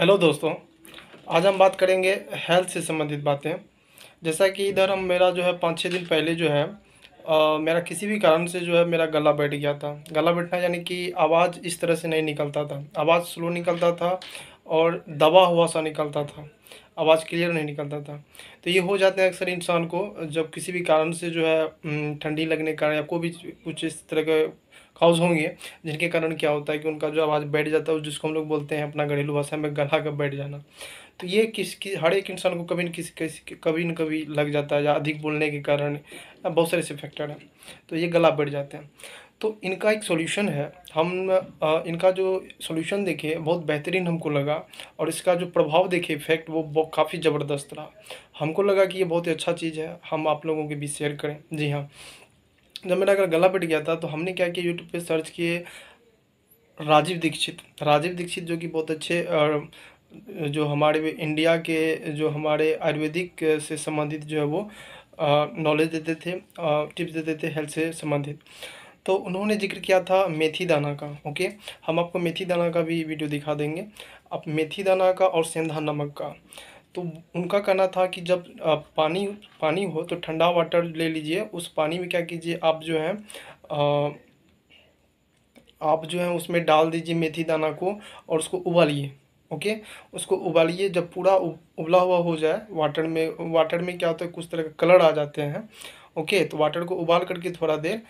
hello दोस्तों आज हम बात करेंगे हेल्थ से संबंधित बातें जैसा कि इधर हम मेरा जो है पाँच छः दिन पहले जो है आ, मेरा किसी भी कारण से जो है मेरा गला बैठ गया था गला बैठना यानी कि आवाज़ इस तरह से नहीं निकलता था आवाज़ स्लो निकलता था और दबा हुआ सा निकलता था आवाज़ क्लियर नहीं निकलता था तो ये हो जाते हैं अक्सर इंसान को जब किसी भी कारण से जो है ठंडी लगने के कारण या कोई भी कुछ इस तरह के काउज होंगे जिनके कारण क्या होता है कि उनका जो आवाज़ बैठ जाता है जिसको हम लोग बोलते हैं अपना घरेलू भाषा में गला का बैठ जाना तो ये किस किस हर एक इंसान को कभी न किसी किसी कभी न कभी लग जाता है या अधिक बोलने के कारण बहुत सारे ऐसे फैक्टर हैं तो ये गला बैठ जाते हैं तो इनका एक सॉल्यूशन है हम इनका जो सॉल्यूशन देखे बहुत बेहतरीन हमको लगा और इसका जो प्रभाव देखे इफेक्ट वो काफ़ी ज़बरदस्त रहा हमको लगा कि ये बहुत ही अच्छा चीज़ है हम आप लोगों के बीच शेयर करें जी हाँ जब मेरा अगर गला पिट गया था तो हमने क्या किया यूट्यूब पे सर्च किए राजीव दीक्षित राजीव दीक्षित जो कि बहुत अच्छे और जो हमारे इंडिया के जो हमारे आयुर्वेदिक से संबंधित जो है वो नॉलेज देते थे टिप्स देते थे हेल्थ से संबंधित तो उन्होंने जिक्र किया था मेथी दाना का ओके हम आपको मेथी दाना का भी वीडियो दिखा देंगे अब मेथी दाना का और सेंधा नमक का तो उनका कहना था कि जब पानी पानी हो तो ठंडा वाटर ले लीजिए उस पानी में क्या कीजिए आप जो है आ, आप जो है उसमें डाल दीजिए मेथी दाना को और उसको उबालिए ओके उसको उबालिए जब पूरा उबला हुआ हो जाए वाटर में वाटर में क्या होता है कुछ तरह का कलर आ जाते हैं ओके तो वाटर को उबाल करके थोड़ा देर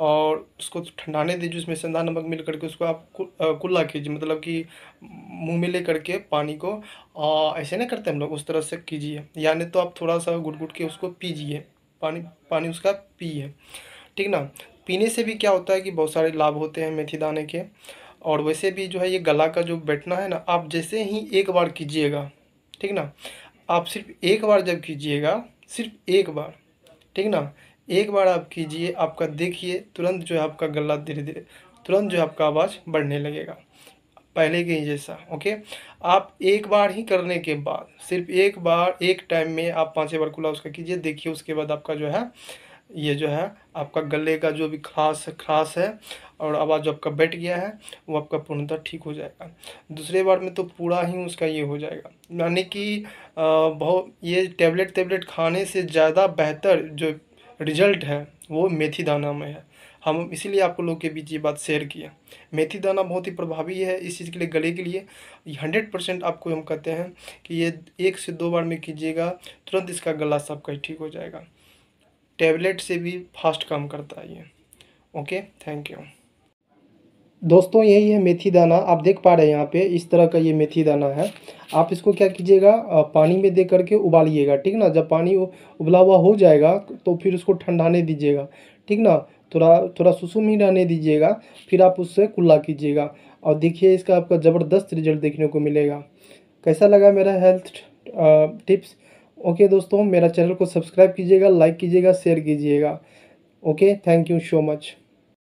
और उसको ठंडाने दीजिए उसमें सेंधा नमक मिल करके उसको आप कुल्ला कीजिए मतलब कि मुंह में ले करके पानी को आ, ऐसे नहीं करते हम लोग उस तरह से कीजिए यानी तो आप थोड़ा सा गुट गुट के उसको पीजिए पानी पानी उसका पीए ठीक ना पीने से भी क्या होता है कि बहुत सारे लाभ होते हैं मेथी दाने के और वैसे भी जो है ये गला का जो बैठना है ना आप जैसे ही एक बार कीजिएगा ठीक ना आप सिर्फ एक बार जब कीजिएगा सिर्फ एक बार ठीक ना एक बार आप कीजिए आपका देखिए तुरंत जो है आपका गला धीरे धीरे तुरंत जो है आपका आवाज़ बढ़ने लगेगा पहले के ही जैसा ओके आप एक बार ही करने के बाद सिर्फ एक बार एक टाइम में आप पाँच बार खुला उसका कीजिए देखिए उसके बाद आपका जो है ये जो है आपका गले का जो भी खास खास है और आवाज़ जो आपका बैठ गया है वो आपका पूर्णतः ठीक हो जाएगा दूसरे बार में तो पूरा ही उसका ये हो जाएगा यानी कि बहुत ये टैबलेट टैबलेट खाने से ज़्यादा बेहतर जो रिजल्ट है वो मेथी दाना में है हम इसीलिए आपको लोग के बीच ये बात शेयर किया मेथी दाना बहुत ही प्रभावी है इस चीज़ के लिए गले के लिए हंड्रेड परसेंट आपको हम कहते हैं कि ये एक से दो बार में कीजिएगा तुरंत इसका गला सबका ही ठीक हो जाएगा टैबलेट से भी फास्ट काम करता है ये ओके थैंक यू दोस्तों यही है मेथी दाना आप देख पा रहे हैं यहाँ पे इस तरह का ये मेथी दाना है आप इसको क्या कीजिएगा पानी में दे करके उबालिएगा ठीक ना जब पानी उबला हुआ हो जाएगा तो फिर उसको ठंडाने दीजिएगा ठीक ना थोड़ा थोड़ा सुसुम ही रहने दीजिएगा फिर आप उससे कुल्ला कीजिएगा और देखिए इसका आपका ज़बरदस्त रिजल्ट देखने को मिलेगा कैसा लगा मेरा हेल्थ टिप्स ओके दोस्तों मेरा चैनल को सब्सक्राइब कीजिएगा लाइक कीजिएगा शेयर कीजिएगा okay thank you so much